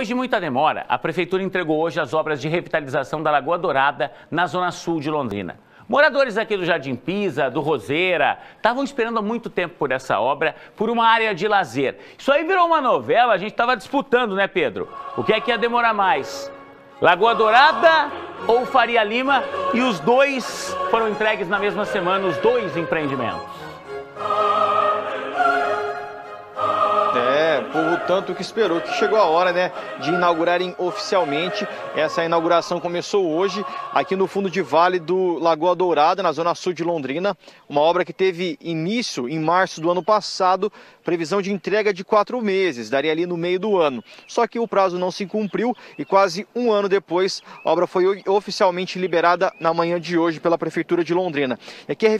Depois de muita demora, a Prefeitura entregou hoje as obras de revitalização da Lagoa Dourada, na zona sul de Londrina. Moradores aqui do Jardim Pisa, do Roseira, estavam esperando há muito tempo por essa obra, por uma área de lazer. Isso aí virou uma novela, a gente estava disputando, né, Pedro? O que é que ia demorar mais? Lagoa Dourada ou Faria Lima? E os dois foram entregues na mesma semana, os dois empreendimentos. tanto que esperou, que chegou a hora né, de inaugurarem oficialmente. Essa inauguração começou hoje, aqui no fundo de vale do Lagoa Dourada, na zona sul de Londrina. Uma obra que teve início em março do ano passado, previsão de entrega de quatro meses, daria ali no meio do ano. Só que o prazo não se cumpriu e quase um ano depois a obra foi oficialmente liberada na manhã de hoje pela Prefeitura de Londrina. E aqui a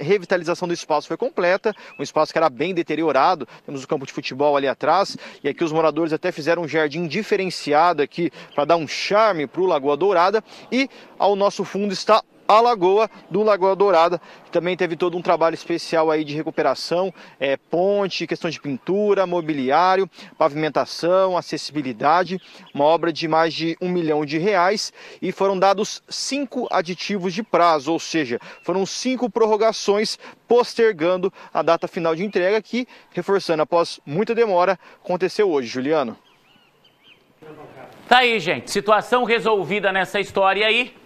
revitalização do espaço foi completa, um espaço que era bem deteriorado, temos o campo de futebol ali atrás e aqui os moradores até fizeram um jardim diferenciado aqui para dar um charme para o Lagoa Dourada. E ao nosso fundo está a Lagoa do Lagoa Dourada, que também teve todo um trabalho especial aí de recuperação, é, ponte, questão de pintura, mobiliário, pavimentação, acessibilidade, uma obra de mais de um milhão de reais e foram dados cinco aditivos de prazo, ou seja, foram cinco prorrogações postergando a data final de entrega que, reforçando, após muita demora, aconteceu hoje, Juliano. Tá aí, gente. Situação resolvida nessa história aí.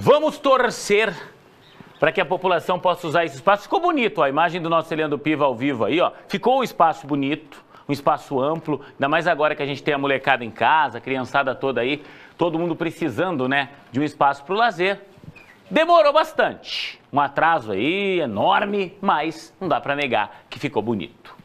Vamos torcer para que a população possa usar esse espaço. Ficou bonito ó, a imagem do nosso Eliando Piva ao vivo aí, ó. Ficou um espaço bonito, um espaço amplo, ainda mais agora que a gente tem a molecada em casa, a criançada toda aí, todo mundo precisando, né, de um espaço para o lazer. Demorou bastante. Um atraso aí enorme, mas não dá para negar que ficou bonito.